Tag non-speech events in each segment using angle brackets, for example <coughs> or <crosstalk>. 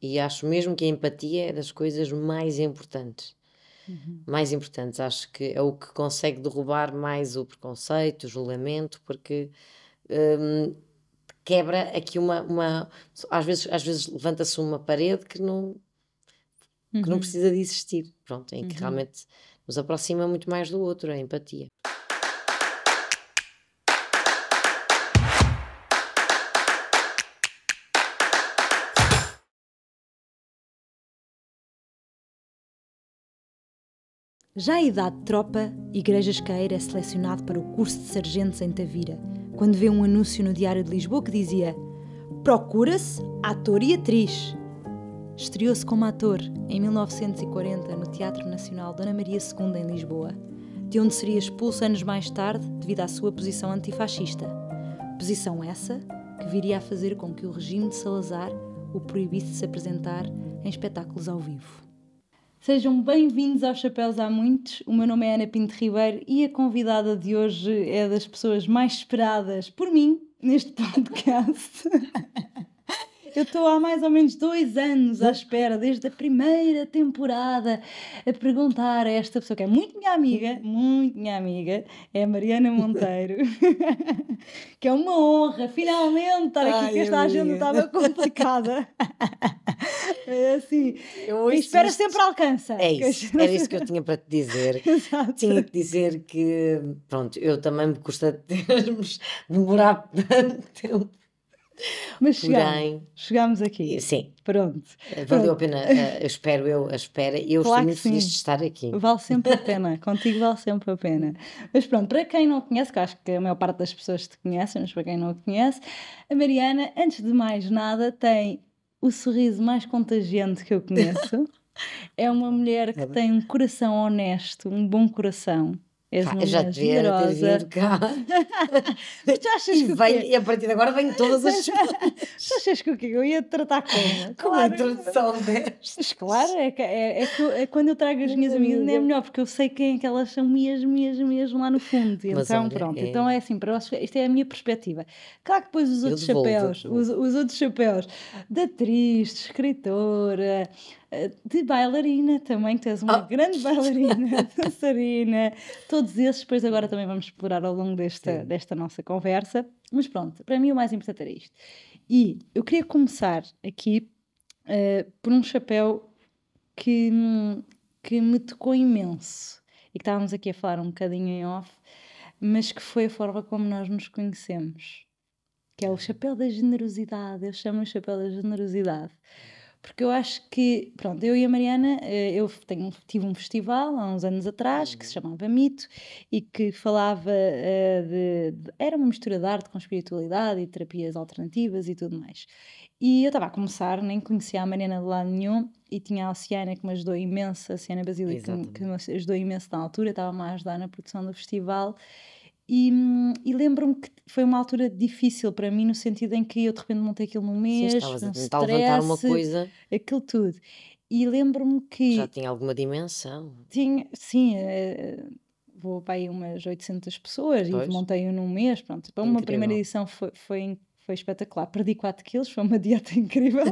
E acho mesmo que a empatia é das coisas mais importantes. Uhum. Mais importantes. Acho que é o que consegue derrubar mais o preconceito, o julgamento, porque hum, quebra aqui uma. uma às vezes, às vezes levanta-se uma parede que não, que uhum. não precisa de existir. Pronto, em que uhum. realmente nos aproxima muito mais do outro, a empatia. Já à idade de tropa, Igrejas Queira é selecionado para o curso de sargentos em Tavira, quando vê um anúncio no Diário de Lisboa que dizia Procura-se ator e atriz. Estreou-se como ator em 1940 no Teatro Nacional Dona Maria II em Lisboa, de onde seria expulso anos mais tarde devido à sua posição antifascista. Posição essa que viria a fazer com que o regime de Salazar o proibisse de se apresentar em espetáculos ao vivo. Sejam bem-vindos aos Chapéus Há Muitos. O meu nome é Ana Pinto Ribeiro e a convidada de hoje é das pessoas mais esperadas por mim neste <laughs> podcast. Eu estou há mais ou menos dois anos à hum. espera, desde a primeira temporada, a perguntar a esta pessoa que é muito minha amiga, muito minha amiga, é a Mariana <laughs> Monteiro, <laughs> que é uma honra finalmente estar aqui, Ai, que esta amiga. agenda estava <laughs> complicada. É assim, eu espera isto... sempre alcança. É isso, era isso que eu tinha para te dizer. Exato. Tinha que dizer que, pronto, eu também me custa termos demorar tanto tempo mas Porém, chegamos aqui. Eh, sim. Pronto. Eh, valeu a pena, eh, eu espero eu, a espera. Eu claro estou muito feliz de estar aqui. Vale sempre a <laughs> pena, contigo vale sempre a pena. Mas pronto, para quem não conhece, que eu acho que a maior parte das pessoas te conhecem, mas para quem não conhece, a Mariana, antes de mais nada, tem o sorriso mais contagiante que eu conheço. <laughs> é uma mulher que tem um coração honesto, um bom coração És Pá, já é devia ter vindo cá. <laughs> tu achas e que. Venho, E a partir de agora venho <laughs> todas as semanas. tu achas que o que Eu ia tratar Claro. Com a introdução destas. Claro, é, que, é, é, que, é quando eu trago as minhas amigas, não é melhor, porque eu sei quem é que elas são mesmo, mesmo, mesmo lá no fundo. Mas então, olha, pronto. É... Então é assim, para isto é a minha perspectiva. Claro que depois os outros chapéus, os, os outros chapéus da triste escritora de bailarina também, tu és uma oh. grande bailarina, <laughs> dançarina, todos esses, depois agora também vamos explorar ao longo desta, desta nossa conversa. Mas pronto, para mim o mais importante era isto. E eu queria começar aqui uh, por um chapéu que, que me tocou imenso e que estávamos aqui a falar um bocadinho em off, mas que foi a forma como nós nos conhecemos. Que é o chapéu da generosidade, eu chamo o chapéu da generosidade porque eu acho que, pronto, eu e a Mariana, eh, eu tenho, tive um festival há uns anos atrás que se uhum. chamava Mito e que falava eh, de, de era uma mistura de arte com espiritualidade e terapias alternativas e tudo mais. E eu estava a começar, nem conhecia a Mariana de lado nenhum e tinha a Alciana que me ajudou imenso, a Oceana Basílica que me ajudou imenso na altura, estava-me a ajudar na produção do festival e, e lembro-me que foi uma altura difícil para mim, no sentido em que eu de repente montei aquilo num mês, Sim, estavas a levantar uma coisa. Aquilo tudo. E lembro-me que. Já tinha alguma dimensão. Tinha, sim, uh, vou para aí umas 800 pessoas pois. e montei-o num mês. Pronto, para uma incrível. primeira edição foi, foi, foi espetacular. Perdi 4 quilos, foi uma <laughs> dieta incrível.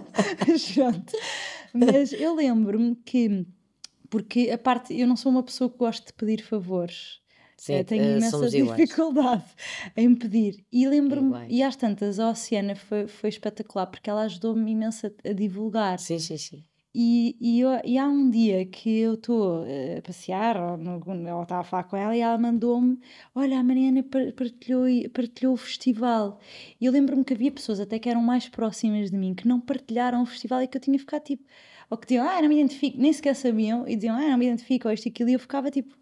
<laughs> Mas eu lembro-me que. Porque a parte. Eu não sou uma pessoa que gosto de pedir favores. Sim, eu tenho eh, imensa <laughs> dificuldade iguais. em pedir. E lembro-me, e às tantas, a Oceana foi, foi espetacular porque ela ajudou-me imenso a, a, divulgar. Sim, sim, sim. E, e, eu, e há um dia que eu estou eh, a passear, ou, estava a falar com ela, e ela mandou-me: Olha, a Mariana partilhou, partilhou o festival. E eu lembro-me que havia pessoas até que eram mais próximas de mim que não partilharam o festival e que eu tinha ficado tipo, ou que diziam: Ah, não me identifico, nem sequer sabiam, e diziam: Ah, não me identifico, ou isto e aquilo. E eu ficava tipo: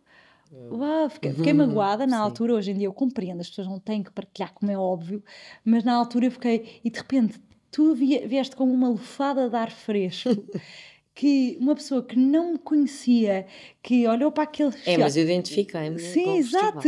uau, fiquei, fiquei uhum, magoada na Sim. altura. Hoje em dia eu compreendo, as pessoas não têm que partilhar, como é óbvio, mas na altura eu fiquei. E de repente tu vieste como uma lufada de ar fresco. <laughs> que uma pessoa que não me conhecia, que olhou para aquele. É, mas eu identifiquei-me. Sim, exato.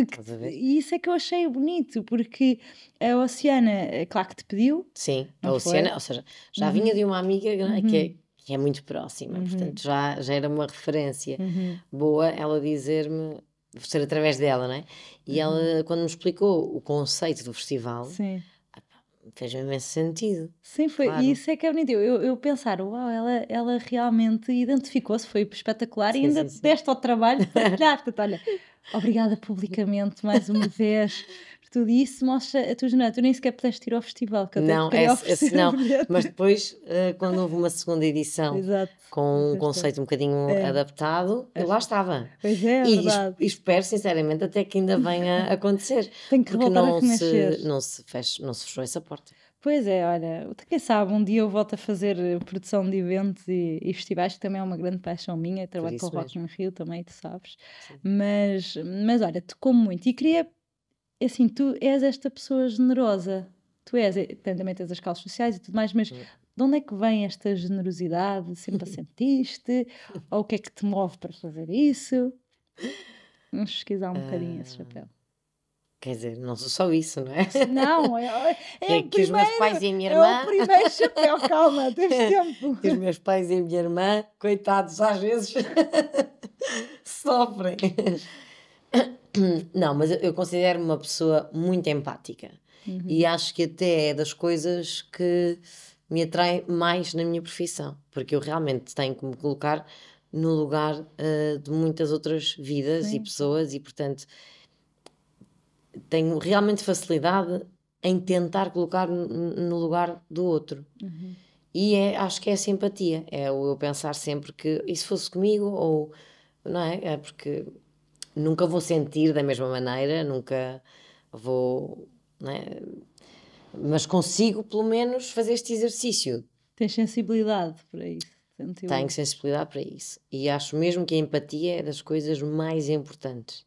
e isso é que eu achei bonito, porque a Oceana, é claro que te pediu. Sim, a Oceana, foi? ou seja, já uhum. vinha de uma amiga é, uhum. que, é, que, é muito próxima, uhum. portanto já, já era uma referência uhum. boa ela dizer-me ser através dela, né? E uhum. ela, quando me explicou o conceito do festival, Sim. Ah, fez imenso sentido. Sim, foi. Claro. E isso é que é bonito. Eu, eu pensar, uau, ela, ela realmente identificou-se, foi espetacular sim, e ainda sim, sim. deste ao trabalho de partilhar. Portanto, olha, <laughs> obrigada publicamente mais uma vez tudo. isso mostra a tua jornada. Tu nem sequer pudeste ir ao festival. Que eu não, esse, não. Mas depois, uh, quando houve uma segunda edição com um conceito um bocadinho é. adaptado, eu lá estava. Pois é, é e espero, sinceramente, até que ainda venha a acontecer. <laughs> Tem que porque não se, não, se não se fechou essa porta. Pois é, olha, quem sabe um dia eu volto a fazer eh, produção de eventos e, e festivais, que também é uma grande paixão minha, trabalho com o Rock no Rio também, tu sabes. Mas, mas olha, tocou muito e queria é assim, tu és esta pessoa generosa. Tu és, é, também tens as calças sociais e tudo mais, mas é. de onde é que vem esta generosidade? Sempre a <laughs> sentiste? Ou o que é que te move para fazer isso? Vamos pesquisar um uh... bocadinho esse ah, chapéu. Quer dizer, não sou só isso, não é? Não, é, <laughs> é, é, é que primeiro, os meus pais e a minha irmã. É o primeiro <laughs> chapéu, calma, tens tempo. Que os meus pais e a minha irmã, coitados, às vezes sofrem. <clears throat> Não, mas eu, considero-me uma pessoa muito empática. Uhum. E acho que até é das coisas que me atrai mais na minha profissão, porque eu realmente tenho que me colocar no lugar uh, de muitas outras vidas Sim. e pessoas, e portanto tenho realmente facilidade em tentar colocar no lugar do outro. Uhum. E é, acho que é a simpatia, é o eu pensar sempre que isso fosse comigo, ou não é? É porque nunca vou sentir da mesma maneira, nunca vou. Né? Mas consigo, pelo menos, fazer este exercício. Tens sensibilidade para isso. Sentiu? Tenho sensibilidade para isso. E acho mesmo que a empatia é das coisas mais importantes.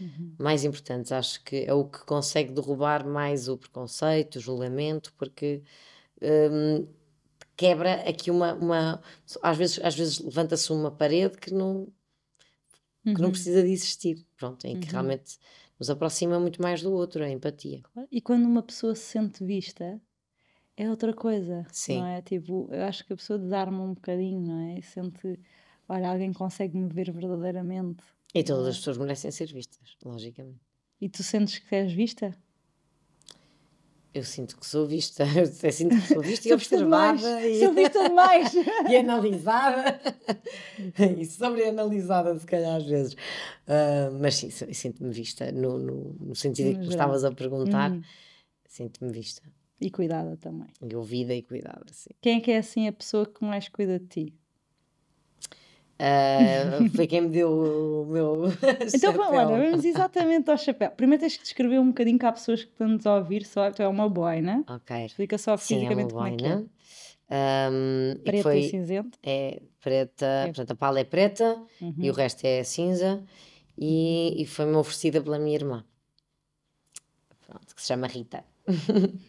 Uhum. Mais importantes. Acho que é o que consegue derrubar mais o preconceito, o julgamento, porque. Hum, quebra aqui uma, uma às vezes às vezes levanta-se uma parede que não uhum. que não uhum. precisa de existir, pronto, em que uhum. realmente nos aproxima muito mais do outro, a empatia. E quando uma pessoa se sente vista, é outra coisa, Sim. não é? Tipo, eu acho que a pessoa desarma um bocadinho, não é? E sente, olha, alguém consegue me ver verdadeiramente. E todas as é? pessoas merecem ser vistas, logicamente. E tu sentes que és vista? eu sinto que sou vista, <laughs> eu sinto que sou vista e observada. Sou vista demais! e analisada. <laughs> e sobreanalisada, se calhar, às vezes. Uh, mas sim, sinto-me vista, no, no, no sentido que estavas a perguntar, uhum. sinto-me vista. E cuidada também. E ouvida e cuidada, sim. Quem é que é assim a pessoa que mais cuida de ti? Ah, foi quem me deu o meu. <laughs> então vamos lá, vamos exatamente ao chapéu. Primeiro tens que descrever um bocadinho que há pessoas que estão-nos a ouvir, só tu então é uma boina. Ok. Explica só Sim, fisicamente é uma boina. como é que é. Um, preta foi, e cinzento. É preta, é. portanto a pala é preta uhum. e o uhum. resto é cinza e, e foi-me oferecida pela minha irmã. Pronto, que se chama Rita. <laughs>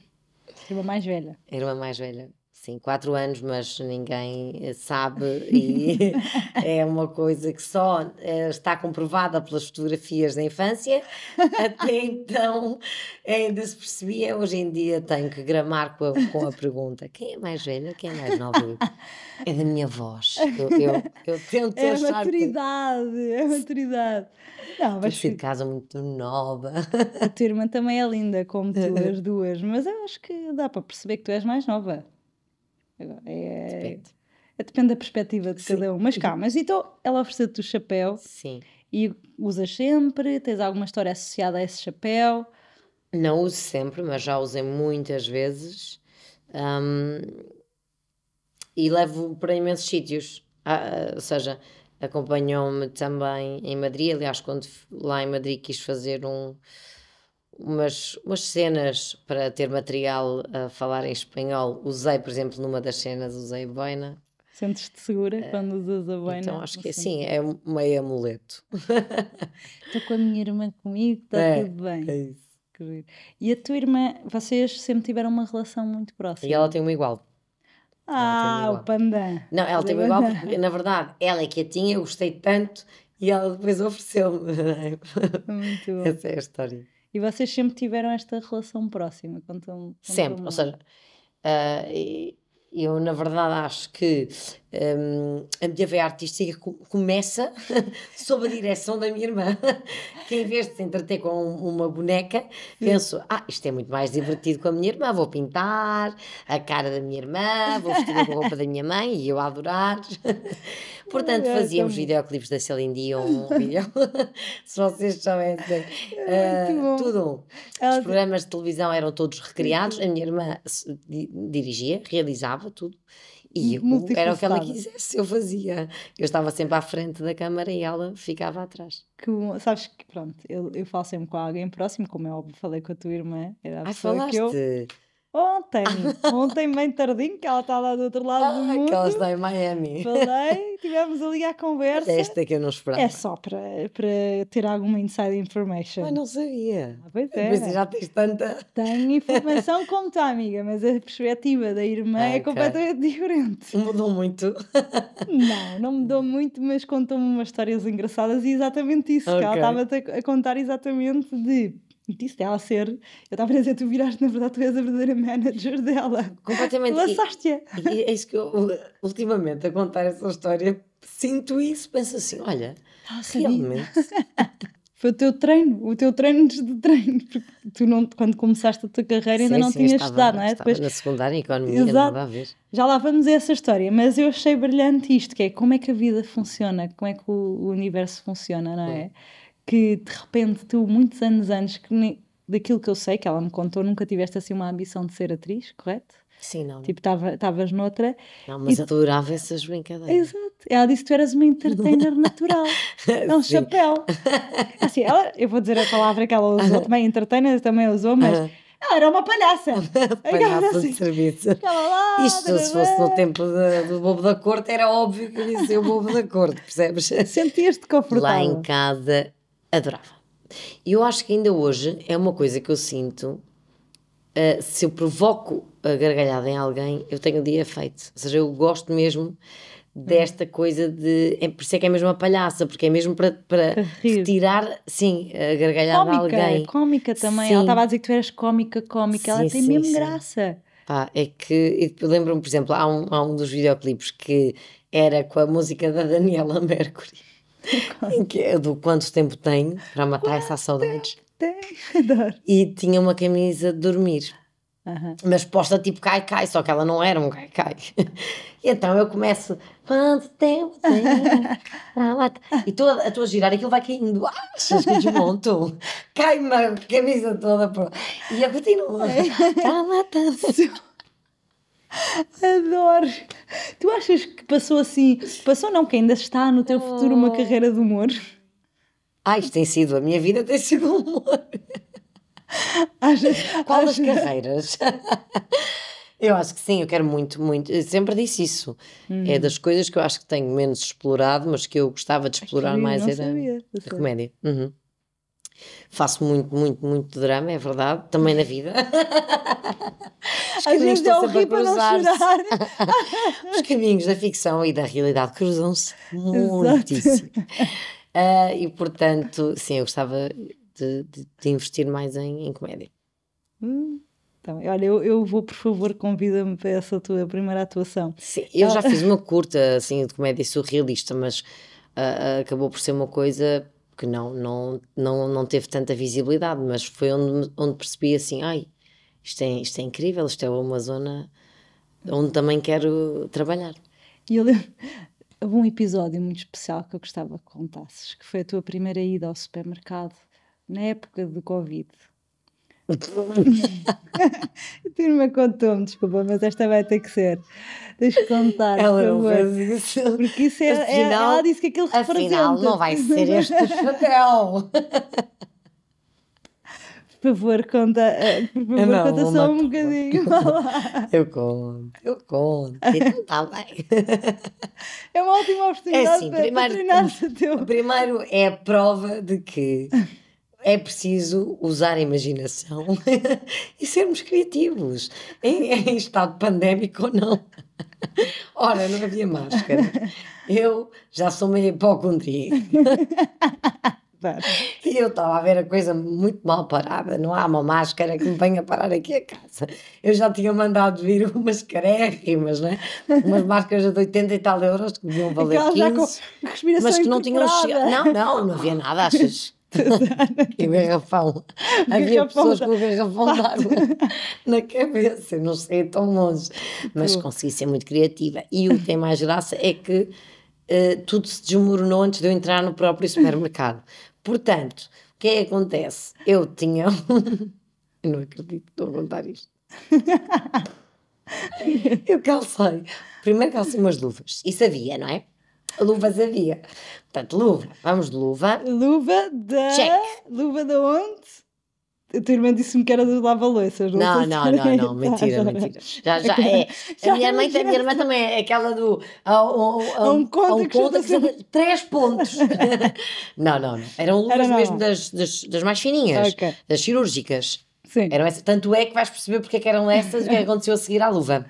Irmã mais velha. Irmã mais velha. Sim, quatro anos, mas ninguém eh, sabe e <laughs> <laughs> é uma coisa que só eh, está comprovada pelas fotografias da infância. Até <laughs> então ainda se percebia, hoje em dia tenho que gramar com a, com a pergunta: quem é mais velho, quem é mais novo? É da minha voz. Eu, eu, eu tento é achar. É maturidade, que... é maturidade. Não, mas. Fui de casa muito nova. A tua irmã também é linda, como tu, as duas, mas eu acho que dá para perceber que tu és mais nova. É, depende. É, depende da perspectiva de Sim. cada um. Mas cá, mas então ela ofereceu-te o chapéu. Sim. E usas sempre? Tens alguma história associada a esse chapéu? Não uso sempre, mas já usei muitas vezes. Um, e levo para imensos sítios. Ah, ah, ou seja, acompanhou-me também em Madrid. Aliás, quando lá em Madrid quis fazer um umas, umas cenas para ter material a falar em espanhol. Usei, por exemplo, numa das cenas, usei boina. Sentes-te segura uh, quando usas a boina? Então acho que é assim, é meio amuleto. Estou <laughs> com a minha irmã comigo, está é, tudo bem. É isso. E a tua irmã, vocês sempre tiveram uma relação muito próxima. E ela tem uma igual. Ah, igual. o pandan. Não, ela tem uma igual porque, na verdade, ela é que a tinha, eu gostei tanto e ela depois ofereceu-me. É? Muito <laughs> bom. Essa é a história. E vocês sempre tiveram esta relação próxima? Contam, sempre, ou seja, uh, eu na verdade acho que um, a minha veia artística começa <laughs> sob a direção da minha irmã, <laughs> que em vez de se entreter com uma boneca, penso: ah, isto é muito mais divertido com a minha irmã, vou pintar a cara da minha irmã, vou vestir a roupa da minha mãe e eu a adorar. <laughs> Portanto, fazíamos videoclipes da Celine Dion, se vocês soubessem, uh, tudo. Os programas de televisão eram todos recriados, uhum. a minha irmã dirigia, realizava tudo e eu, era o que ela quisesse, eu fazia. Eu estava sempre à frente da câmara e ela ficava atrás. Que, sabes que, pronto, eu, eu falo sempre com alguém próximo, como eu é falei com a tua irmã. Era a Ai, falaste? Que eu... Ontem, <laughs> ontem bem tardinho, que ela está lá do outro lado do mundo. Ah, que ela está em Miami. Falei, tivemos ali a é conversa. Esta que eu não esperava. É só para, para ter alguma inside information. Ah, não sabia. Ah, pois é. Mas já tens tanta... Tenho informação como tua amiga, mas a perspectiva da irmã ah, é okay. completamente diferente. Mudou muito? não, não mudou muito, mas contou-me umas histórias engraçadas e exatamente isso, okay. que ela estava a contar exatamente de disse ela ser. Eu estava a dizer, tu viraste, na verdade, tu és a verdadeira manager dela. Completamente. Lançaste-a. E, e é isso que eu, ultimamente, a contar essa história, sinto isso, penso assim: olha, ah, realmente. <laughs> Foi o teu treino, o teu treino de treino, porque tu não, quando começaste a tua carreira sim, ainda não sim, tinhas estava, estudado, não é? Depois, na secundária, economia, Exato. não dava a ver. Já lá vamos a essa história, mas eu achei brilhante isto, que é como é que a vida funciona, como é que o, o universo funciona, não é? Hum que de repente tu, muitos anos antes, que nem, daquilo que eu sei, que ela me contou, nunca tiveste assim uma ambição de ser atriz, correto? Sim, não. Tipo, estavas noutra. Não, mas e... adorava essas brincadeiras. Exato. Ela disse que tu eras uma entertainer natural. não <laughs> é um chapéu. Assim, ela, eu vou dizer a palavra que ela usou <laughs> também, entertainer também usou, mas. Uh -huh. Ela era uma palhaça. <laughs> palhaça assim, de serviço. Lá, Isto, se fosse no tempo de, do Bobo da Corte, era óbvio que eu dizia o Bobo da Corte, percebes? Sentias-te confortável. Lá em casa, adorava. E eu acho que ainda hoje é uma coisa que eu sinto. Uh, se eu provoco a gargalhada em alguém, eu tenho o dia feito. Ou seja, eu gosto mesmo desta coisa de. É, por isso é que é mesmo uma palhaça, porque é mesmo para, para tirar, sim, a gargalhada cómica, a alguém. Cómica também. Sim. Ela estava a dizer que tu eras cómica, cómica. Sim, Ela tem sim, mesmo graça. Pá, é que lembro-me, por exemplo, há um, há um dos videoclipes que era com a música da Daniela <laughs> Mercury. É do quanto tempo tenho para matar essa saudade <laughs> Adoro. E tinha uma camisa de dormir. Mas posta tipo cai-cai, só que ela não era um cai-cai. <laughs> então eu começo, quanto tempo tenho <laughs> e toda, a tua girar, aquilo vai caindo, ah, achas desmonto? Cai-me a camisa toda. Pro... E eu continuo. É. Adoro! Tu achas que passou assim? Passou não, que ainda está no teu oh. futuro uma oh. carreira de humor? Ah, isto tem sido, a minha vida tem sido humor. Achas, achas... carreiras? <laughs> eu acho que sim, eu quero muito, muito. Eu sempre disse isso. Uhum. É das coisas que eu acho que tenho menos explorado, mas que eu gostava de explorar mais. era sabia, a comédia. Uhum. Faço muito, muito, muito drama, é verdade, também na vida. <laughs> Os Às vezes é para não chorar. <laughs> Os caminhos da ficção e da realidade cruzam-se muitíssimo. Uh, e portanto, sim, eu gostava de, de, de investir mais em, em comédia. Hum. Então, olha, eu, eu vou, por favor, convida-me para essa tua primeira atuação. Sim, eu ah. já fiz uma curta, assim, de comédia surrealista, mas uh, acabou por ser uma coisa que não, não, não, não teve tanta visibilidade, mas foi onde, onde percebi assim, ai, isto é, isto é incrível, isto é uma zona onde também quero trabalhar. E eu lembro, houve um episódio muito especial que eu gostava que contasses, que foi a tua primeira ida ao supermercado na época do Covid, <laughs> Turma, contou-me, desculpa, mas esta vai ter que ser. Deixa contar. Ela não fez isso. Porque isso é, é afinal, é, Ela disse que aquilo representa. Afinal, não vai ser <laughs> este chapéu. Por favor, conta, eh, por favor, não, conta só um bocadinho. Eu conto, eu conto. está então bem. É uma ótima é oportunidade é assim, para, primeiro, treinar o teu. Primeiro é a prova de que é preciso usar a imaginação <laughs> e sermos criativos, em, em estado pandémico ou não. Ora, não havia máscara. Eu já sou meio hipocondríaca. E eu estava a ver a coisa muito mal parada. Não há uma máscara que me venha parar aqui a casa. Eu já tinha mandado vir umas carérrimas, né? umas máscaras de 80 e tal euros que deviam valer Aquela 15, mas que não tinham chegado. Não, não, não havia nada, achas? Susana. E o garrafão. Havia pessoas com o garrafão d'água na cabeça, eu não sei tão longe, mas consegui ser muito criativa. E o que tem mais graça é que uh, tudo se desmoronou antes de eu entrar no próprio supermercado. Portanto, o que é que acontece? Eu tinha. <laughs> eu não acredito que estou a contar isto. <laughs> eu calcei. Primeiro calcei umas luvas. Isso havia, não é? Luvas havia. Portanto, luva. Vamos de luva. Luva da. Check. Luva da onde? A tua irmã disse-me que era do lava-louças. Não, não, não, não, mentira, <laughs> mentira. Já, já é. A minha, mãe, a minha irmã também é aquela do. A, um conto que Três pontos. <laughs> <laughs> não, não, não. Eram luvas mesmo das, das, mais fininhas, das cirúrgicas. Sim. Eram essas. tanto é que vais perceber porque é que eram essas e o que é aconteceu a seguir à luva.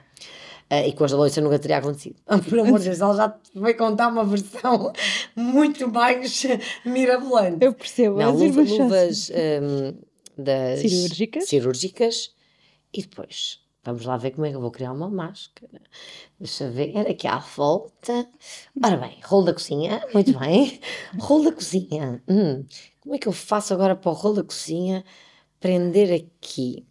Uh, e com a Loiça nunca teria acontecido. <laughs> por amor de Deus, ela já vai contar uma versão muito mais mirabolante. Eu percebo. Não, luvas, luvas um, das cirúrgicas. cirúrgicas. E depois, vamos lá ver como é que eu vou criar uma máscara. Deixa ver, aqui à volta. Ora bem, rolo da cozinha, muito <laughs> bem. rolo da cozinha. Hum, como é que eu faço agora para o rolo da cozinha prender aqui?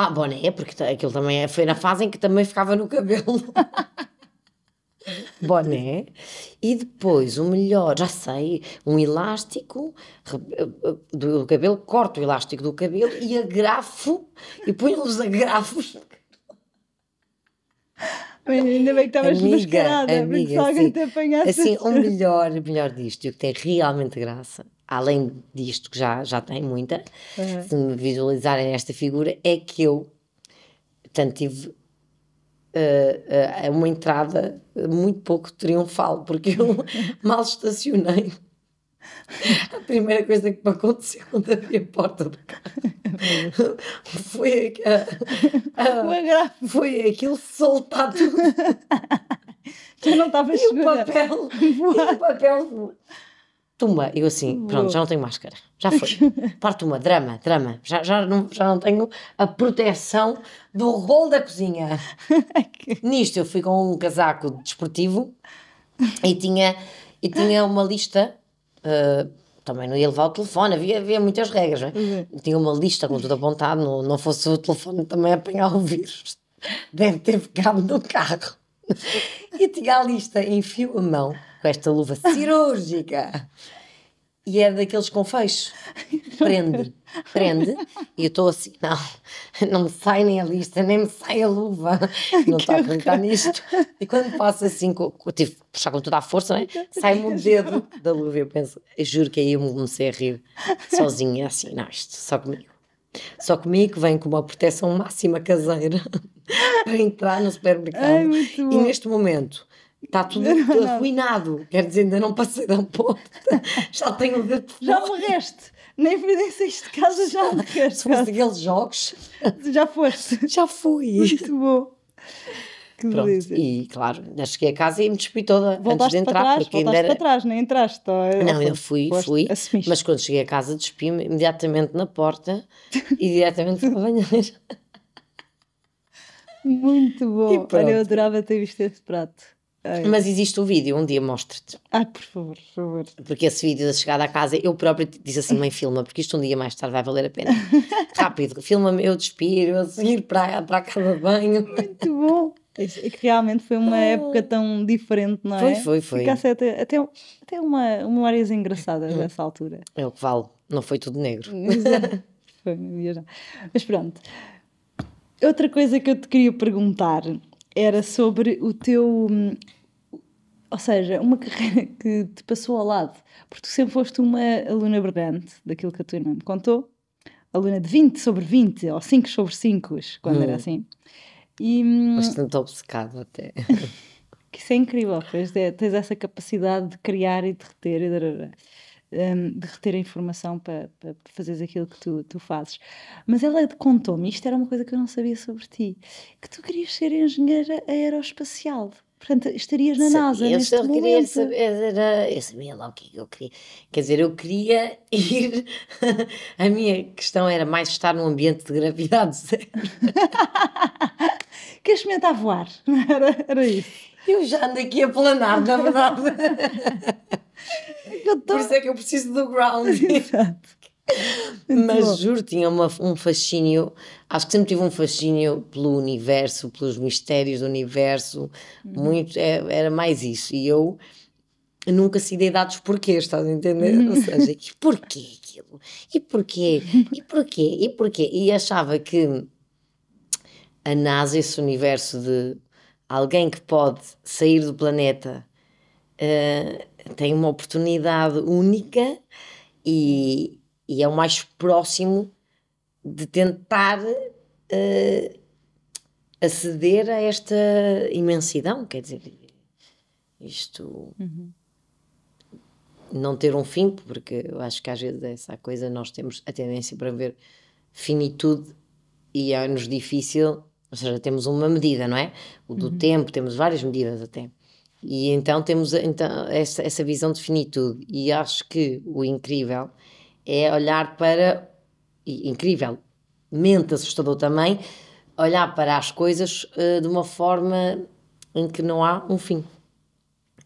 Ah, boné, porque tá, aquilo também é, foi na fase em que também ficava no cabelo. <laughs> boné. E depois o melhor, já sei, um elástico eh, eh, do cabelo, corto o elástico do cabelo e agrafo e ponho os agrafos. Ainda bem que estavas mascarada, amiga, amiga, se alguém te apanhasse. Assim, o assim. melhor, o melhor disto, o que tem realmente graça, além disto, que já, já tem muita, uhum. se me visualizarem nesta figura, é que eu, portanto, tive uh, uh, uma entrada muito pouco triunfal, porque eu <laughs> mal estacionei. A primeira coisa que me aconteceu quando abri a porta do carro <laughs> foi, a, a, a, foi aquele soltado. <laughs> Tu não estava a o papel, e o papel Tumba. Eu assim, pronto, já não tenho máscara. Já foi. <laughs> Parte uma, drama, drama. Já, já, não, já não tenho a proteção do rol da cozinha. <laughs> Nisto eu fui com um casaco desportivo e tinha, e tinha uma lista. Uh, também não ia levar o telefone, havia, havia muitas regras, não é? Uhum. Tinha uma lista com tudo apontado, não, não fosse o telefone também apanhar o vírus. Deve ter ficado no carro. <laughs> e tinha a lista em fio a mão com esta luva cirúrgica. E é daqueles com fecho. Prende, prende. E eu estou assim, não, não me sai nem a lista, nem me sai a luva. Não estou a acreditar nisto. E quando passo assim, com, eu tive que puxar com toda a força, né? sai-me o dedo da luva. Eu penso, eu juro que aí eu me comecei a rir sozinha, assim, não, isto só comigo. Só comigo vem com uma proteção máxima caseira <laughs> para entrar no supermercado. Ai, e neste momento, Está tudo <laughs> não. arruinado. Quer dizer, ainda não passei da ponta. <laughs> Já tenho o dedo Já morreste. Nem, nem saíste de casa, já <laughs> morreste. Se fosse aqueles jogos. Já foste. Já fui. Muito bom. Que Pronto, beleza. e claro, cheguei a casa e me despi toda voltaste antes de entrar. Para trás, porque voltaste era... para trás, nem entraste. Ou, é- não, eu fui, fui, assumiste. mas quando cheguei a casa despi-me imediatamente na porta e diretamente para a banheira. Muito bom. Olha, eu adorava ter visto esse prato. Ai. Mas existe o vídeo, um dia mostre-te. Ah, por favor, por favor. Porque esse vídeo da chegada à casa, eu própria disse assim: mãe, filma, porque isto um dia mais tarde vai valer a pena. <laughs> Rápido, filma-me, eu despiro, a seguir para, para a casa de banho. Muito bom. É que realmente foi uma época tão diferente, não é? Foi, foi, foi. Até, até, até uma, uma engraçada engraçadas uhum. dessa altura. É o que vale, não foi tudo negro. Exato. <laughs> foi, Mas pronto. Outra coisa que eu te queria perguntar era sobre o teu. Hum, ou seja, uma carreira <laughs> que te passou ao lado, porque tu sempre foste uma aluna brilhante, daquilo que a tua irmã me contou, aluna de 20 sobre 20, ou 5 sobre 5, quando hum. era assim. E, Bastante hum, obcecado até. <laughs> que isso é incrível, pois é, tens essa capacidade de criar e de reter e de um, de reter a informação para, para fazeres aquilo que tu, tu fazes. Mas ela contou-me, isto era uma coisa que eu não sabia sobre ti, que tu querias ser engenheira aeroespacial. Portanto, estarias na NASA sabia, neste eu momento. Queria saber, era, eu sabia lá o que é eu queria. Quer dizer, eu queria <laughs> ir... a minha questão era mais estar num ambiente de gravidade <laughs> zero. <laughs> Queres a voar? Era, era isso. Eu já ando aqui a planar, na verdade. <laughs> É tô... Por isso é que eu preciso do ground. <laughs> Mas juro, tinha uma, um fascínio. Acho que sempre tive um fascínio pelo universo, pelos mistérios do universo. Uhum. Muito, é, era mais isso. E eu nunca se dei dados porquês, estás a entender? Uhum. Ou <laughs> seja, e porquê aquilo? E porquê? E porquê? E porquê? E achava que a NASA, esse universo de alguém que pode sair do planeta uh, tem uma oportunidade única e, e, é o mais próximo de tentar uh, aceder a esta imensidão. Quer dizer, isto. Uhum. Não ter um fim, porque eu acho que às vezes essa coisa nós temos a tendência para ver finitude e é-nos difícil ou seja, temos uma medida, não é? O do uhum. tempo, temos várias medidas até. E então temos então, essa, essa visão de finitude. E acho que o incrível é olhar para. Incrível, mente assustador também, olhar para as coisas uh, de uma forma em que não há um fim.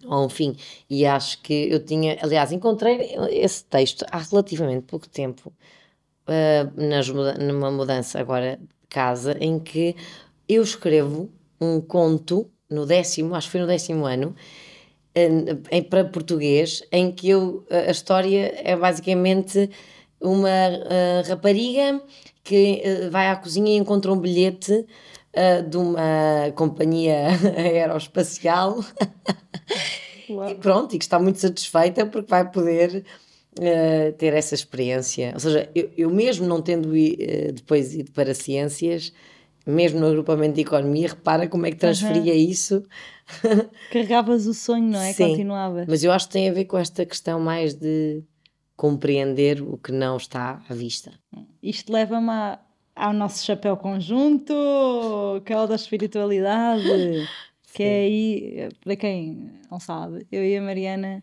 Ou um fim. E acho que eu tinha. Aliás, encontrei esse texto há relativamente pouco tempo, uh, nas, numa mudança agora casa em que eu escrevo um conto no décimo, acho que foi no décimo ano, em, para português, em que eu, a história é basicamente uma uh, rapariga que uh, vai à cozinha e encontra um bilhete uh, de uma companhia <laughs> aeroespacial. e pronto, e que está muito satisfeita porque vai poder eh, ter essa experiência. Ou seja, eu, eu mesmo não tendo uh, depois ido para ciências, mesmo no agrupamento de economia, repara como é que transferia uhum. isso. <laughs> Carregavas o sonho, não é? Sim, Continuavas. Mas eu acho que tem a ver com esta questão mais de compreender o que não está à vista. Isto leva-me a, ao nosso chapéu conjunto, que é o da espiritualidade, que é aí, para quem não sabe, eu e a Mariana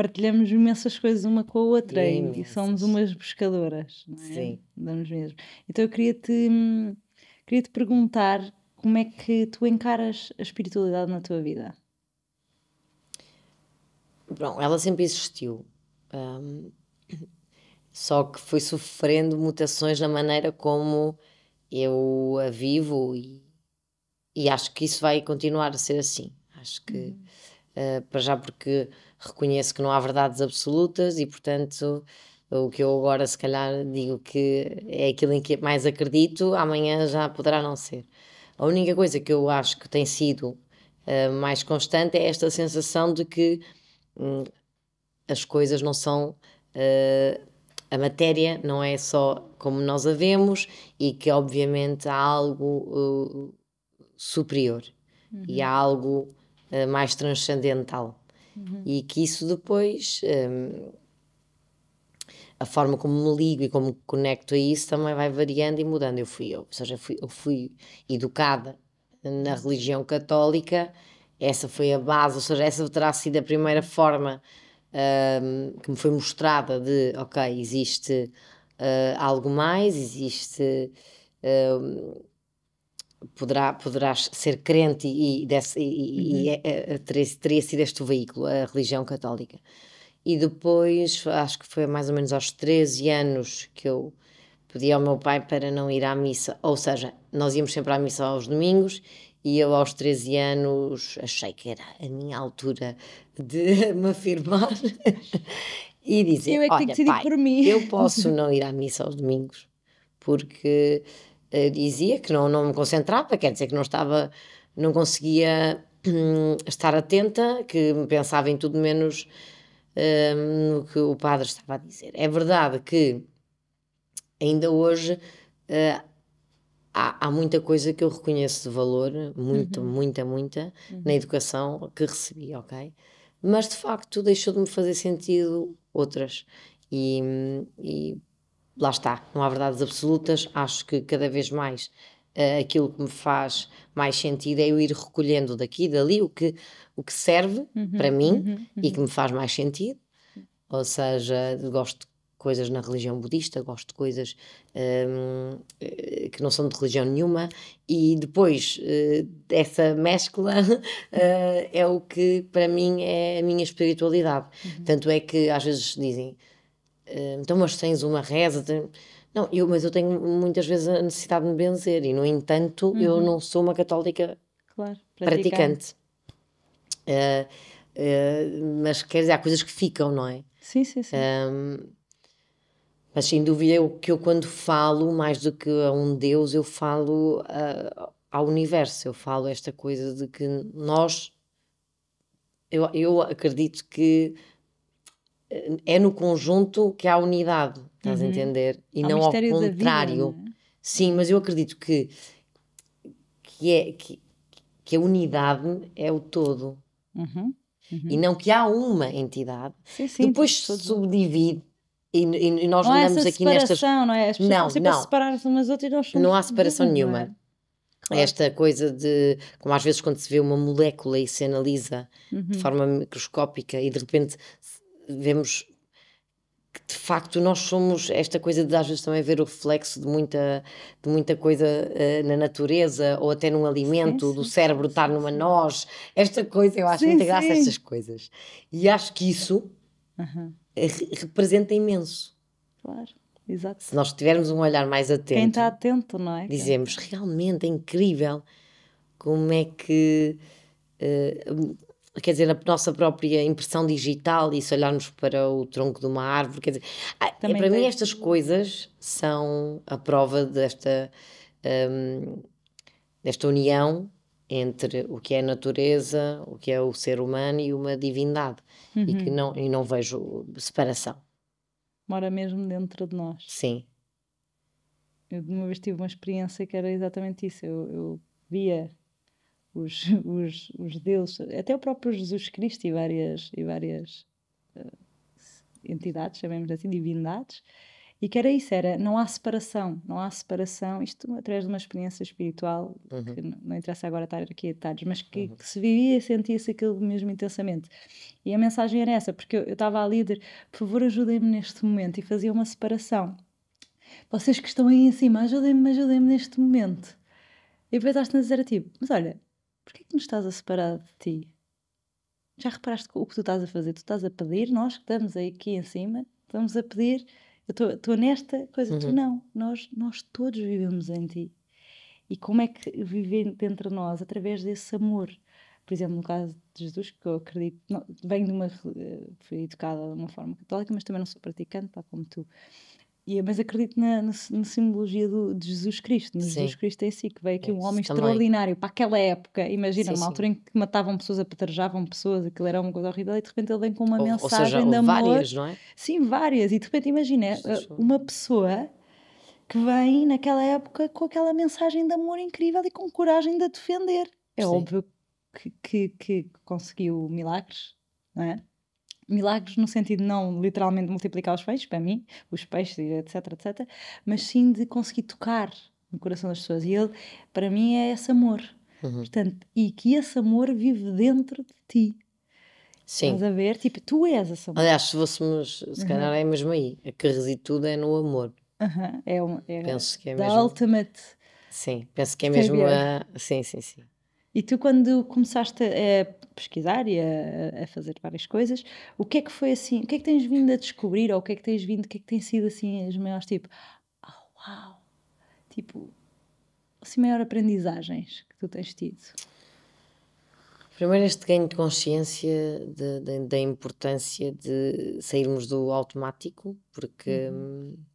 partilhamos imensas coisas uma com a outra e, e, somos umas buscadoras, não é? Sim. Damos mesmo. Então eu queria te, queria te perguntar como é que tu encaras a espiritualidade na tua vida? Bom, ela sempre existiu. Um, só que foi sofrendo mutações na maneira como eu a vivo e, e acho que isso vai continuar a ser assim. Acho que, uhum. uh, para já, porque reconheço que não há verdades absolutas e, portanto, o que eu agora se calhar digo que é aquilo em que mais acredito, amanhã já poderá não ser. A única coisa que eu acho que tem sido uh, mais constante é esta sensação de que hum, as coisas não são. Uh, a matéria não é só como nós a vemos e que, obviamente, há algo uh, superior uhum. e há uhum. algo mais transcendental. Uhum. E que isso depois. Um, a forma como me ligo e como me conecto a isso também vai variando e mudando. Eu fui, eu, ou seja, fui, eu fui educada na religião católica, essa foi a base, ou seja, essa terá sido a primeira forma um, que me foi mostrada de, ok, existe uh, algo mais, existe. Uh, poderá, poderás ser crente e, e, e, e uhum. é, é, teria, teria sido este o veículo, a religião católica. E depois, acho que foi mais ou menos aos 13 anos que eu pedi ao meu pai para não ir à missa. Ou seja, nós íamos sempre à missa aos domingos e eu, aos 13 anos, achei que era a minha altura de <laughs> me afirmar <laughs> e dizer: eu é que Olha, que pai, por mim. eu posso <laughs> não ir à missa aos domingos porque eu eh, dizia que não, não me concentrava, quer dizer que não estava, não conseguia hum, estar atenta, que pensava em tudo menos hum, no que o padre estava a dizer. É verdade que ainda hoje eh, há, há, muita coisa que eu reconheço de valor, muita uhum. muita, muita, uhum. na educação que recebi, ok? Mas de facto deixou de me fazer sentido outras. E, hum, e lá está, não há verdades absolutas, acho que cada vez mais uh, aquilo que me faz mais sentido é eu ir recolhendo daqui e dali o que, o que serve uhum, para mim uhum, e uhum. que me faz mais sentido, ou seja, gosto de coisas na religião budista, gosto de coisas um, eh, que não são de religião nenhuma, e depois uh, essa mescla uh, <laughs> é o que para mim é a minha espiritualidade. Uhum. Tanto é que às vezes dizem Hum, então, mas tens uma reza. Tens... Não, eu, mas eu tenho muitas vezes a necessidade de me benzer e, no entanto, uhum. eu não sou uma católica claro, praticante. praticante. Uh, uh, mas quer dizer, há coisas que ficam, não é? Sim, sim, sim. Um, mas sem dúvida, o que eu quando falo, mais do que a um Deus, eu falo uh, ao universo, eu falo esta coisa de que nós. Eu, eu acredito que é no conjunto que há unidade, estás uhum. a entender? E há não ao contrário. Vida, é? Sim, mas eu acredito que, que, é, que, que a unidade é o todo. Uhum. Uhum. E não que há uma entidade. Sim, sim, Depois se subdivide e, e, nós não andamos aqui nestas. Não, é? As não, não. separar-se umas outras e nós Não há separação nenhuma. É? Claro. Esta coisa de, como às vezes quando se vê uma molécula e se analisa uhum. de forma microscópica e de repente vemos que de facto nós somos esta coisa de às vezes também ver o reflexo de muita, de muita coisa uh, na natureza ou até num alimento, sim, sim. do cérebro estar numa nós esta coisa, eu acho muito muita graça estas coisas. E acho que isso uhum. representa imenso. Claro. Exato. Se nós tivermos um olhar mais atento, quem está atento, não é? Dizemos realmente é incrível como é que uh, quer dizer, a nossa própria impressão digital e se olharmos para o tronco de uma árvore, quer dizer, ah, é para tem. mim estas coisas são a prova desta, um, desta união entre o que é a natureza, o que é o ser humano e uma divindade uhum. e que uhum. não, e não vejo separação. Mora mesmo dentro de nós. Sim. Eu de uma vez tive uma experiência que era exatamente isso. Eu, eu via os, <laughs> os, os deuses, até o próprio Jesus Cristo e várias, e várias uh, entidades, chamemos assim, divindades, e que era isso, era não há separação, não há separação, isto através de uma experiência espiritual, uhum. que não, não interessa agora estar aqui a detalhes, mas que, uhum. que se vivia e sentia-se aquilo mesmo intensamente. E a mensagem era essa, porque eu, estava a líder, por favor ajudem-me neste momento, e fazia uma separação. Vocês que estão aí em cima, ajudem-me, ajudem-me neste momento. E depois às tantas era tipo, mas olha, porquê que nos estás a separar de ti? Já reparaste o que tu estás a fazer? Tu estás a pedir, nós que estamos aí aqui em cima, estamos a pedir, eu estou nesta coisa, uhum. tu não, nós, nós todos vivemos em ti. E como é que vive dentro de nós? Através desse amor. Por exemplo, no caso de Jesus, que eu acredito, não, venho de uma. Eh, fui educada de uma forma católica, mas também não sou praticante, tal como tu. E, mas acredito na, na, na simbologia do, de Jesus Cristo. No Jesus Cristo em si que veio aqui um homem extraordinário também. para aquela época. Imagina, sim, uma altura em que matavam pessoas, apedrejavam pessoas, aquilo era uma coisa horrível, e de repente ele vem com uma ou, mensagem ou seja, de amor. Várias, não é? Sim, várias. E de repente, imagina, eh, uma pessoa que vem naquela época com aquela mensagem de amor incrível e com coragem de a defender. É sim. óbvio que, que, que conseguiu milagres, não é? milagres no sentido não literalmente multiplicar os peixes, para mim, os peixes, etc, etc, mas sim de conseguir tocar no coração das pessoas. E ele, para mim, é esse amor. Uhum. Portanto, e que esse amor vive dentro de ti. Sim. Estás a ver? Tipo, tu és esse amor. Aliás, se fôssemos, se calhar uhum. é mesmo aí. A que reside tudo é no amor. Uhum. É, uma, é, penso que é mesmo. ultimate. Sim, penso que é mesmo a. Sim, sim, sim. E tu, quando começaste a, pesquisar e a, a, fazer várias coisas, o que é que foi assim? O que é que tens vindo a descobrir? Ou o que é que tens vindo? O que é que tem sido assim as maiores, tipo, ah, oh, uau! Tipo, assim, maior aprendizagens que tu tens tido? Primeiro, este ganho de consciência da importância de sairmos do automático, porque. Uhum hum,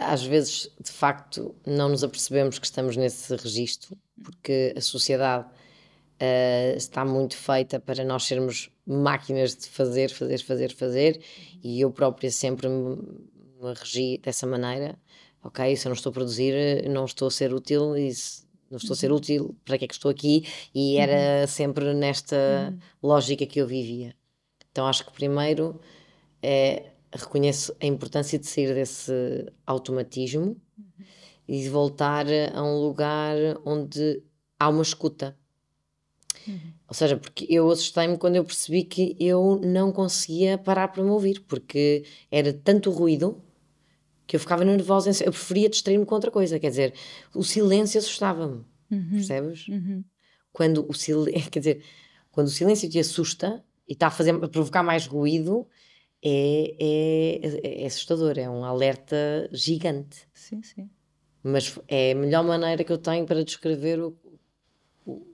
às vezes, de facto, não nos apercebemos que estamos nesse registro porque a sociedade uh, está muito feita para nós sermos máquinas de fazer, fazer, fazer, fazer, e eu própria sempre me, me regi dessa maneira. Ok, se eu não estou a produzir, eh, não estou a ser útil e se, não estou a ser uhum. útil, para que é que estou aqui? E era uhum. sempre nesta uhum. lógica que eu vivia. Então acho que primeiro é, reconheço a importância de sair desse automatismo uhum e voltar a um lugar onde há uma escuta. Uhum. Ou seja, porque eu assustei-me quando eu percebi que eu não conseguia parar para me ouvir, porque era tanto ruído que eu ficava nervosa, eu preferia distrair-me com outra coisa, quer dizer, o silêncio assustava-me, uhum. percebes? Uhum. Quando o silêncio, <laughs> quer dizer, quando o silêncio te assusta e está a, fazer, a provocar mais ruído, é, é, é assustador, é um alerta gigante. Sim, sim. Mas é a melhor maneira que eu tenho para descrever o, o,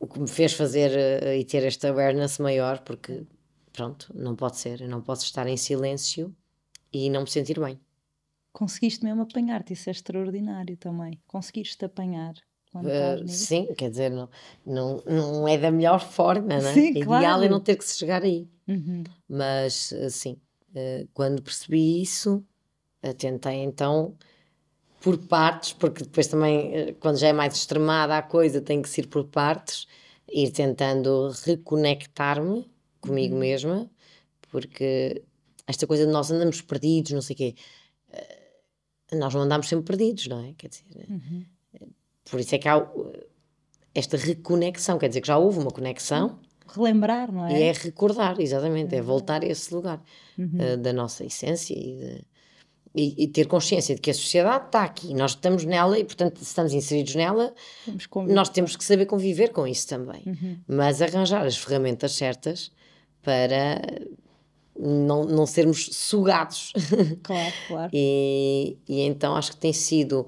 o que me fez fazer uh, e ter esta awareness maior, porque, pronto, não pode ser. Eu não posso estar em silêncio e não me sentir bem. Conseguiste mesmo apanhar-te, isso é extraordinário também. Conseguiste apanhar. Uh, sim, quer dizer, não, não, não é da melhor forma, não é? Sim, Ideal é não ter que se chegar aí. Uhum. Mas, assim, quando percebi isso, tentei então por partes, porque depois também, eh, quando já é mais extremada a coisa, tem que ser por partes, ir tentando reconectar-me comigo uhum. mesma, porque esta coisa de nós andamos perdidos, não sei o quê, eh, nós não andamos sempre perdidos, não é? Quer dizer, eh, uhum. por isso é que há esta reconexão, quer dizer que já houve uma conexão. Relembrar, não é? E é recordar, exatamente, é voltar a esse lugar uhum. uh, da nossa essência e de e, e, ter consciência de que a sociedade está aqui, nós estamos nela e, portanto, se estamos inseridos nela, nós temos que saber conviver com isso também. Uhum. Mas arranjar as ferramentas certas para não, não sermos sugados. <laughs> Claro, claro. e, e então acho que tem sido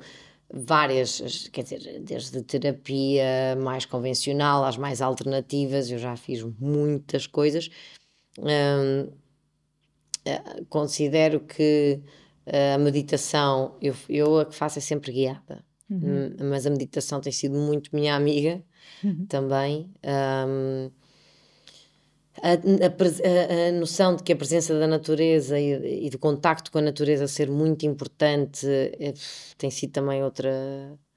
várias, quer dizer, desde terapia mais convencional às mais alternativas, eu já fiz muitas coisas. Hum, eh, considero que a meditação, eu, eu a que faço é sempre guiada, uhum. mas a meditação tem sido muito minha amiga uhum. também. Um, a, a, a, noção de que a presença da natureza e, e, do contacto com a natureza ser muito importante é, tem sido também outra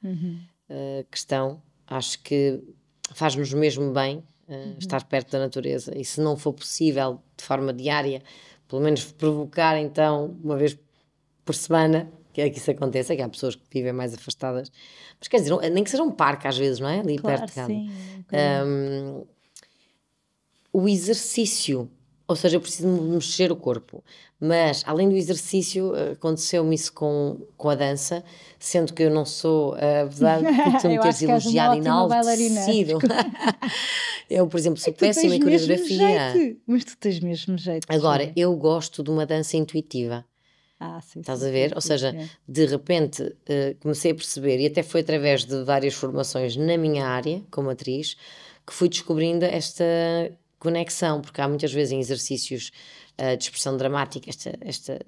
uhum. uh, questão. Acho que faz-nos mesmo bem uh, uhum. estar perto da natureza e, se não for possível de forma diária, pelo menos provocar então, uma vez por semana, que é que isso aconteça, que há pessoas que vivem mais afastadas. Mas quer dizer, nem que seja um parque às vezes, não é? Ali claro, perto Sim, um, o exercício, ou seja, eu preciso mexer o corpo. Mas, além do exercício, aconteceu-me isso com, com a dança, sendo que eu não sou, ah, verdade de <laughs> tu me teres elogiado e enaltecido. <laughs> eu, por exemplo, sou é péssima em coreografia. Jeito, mas tu tens mesmo jeito. Agora, eu gosto de uma dança intuitiva. Ah, sim, Estás sim, a ver? Sim, Ou seja, é. de repente uh, comecei a perceber, e até foi através de várias formações na minha área, como atriz, que fui descobrindo esta conexão, porque há muitas vezes em exercícios uh, de expressão dramática, esta, esta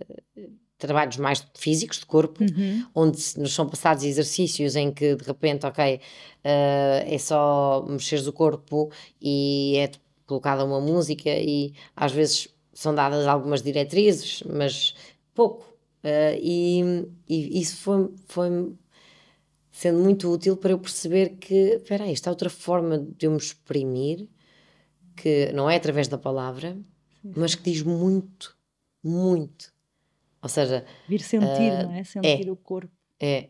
trabalhos mais físicos de corpo, uhum. onde nos são passados exercícios em que de repente, ok, uh, é só mexeres o corpo e é colocada uma música e às vezes são dadas algumas diretrizes, mas pouco. Uh, e, e, isso foi, foi sendo muito útil para eu perceber que, espera aí, está outra forma de eu me exprimir, que não é através da palavra, mas que diz muito, muito. Ou seja... Vir sentir, uh, não é? é. Sentir é, o corpo. É.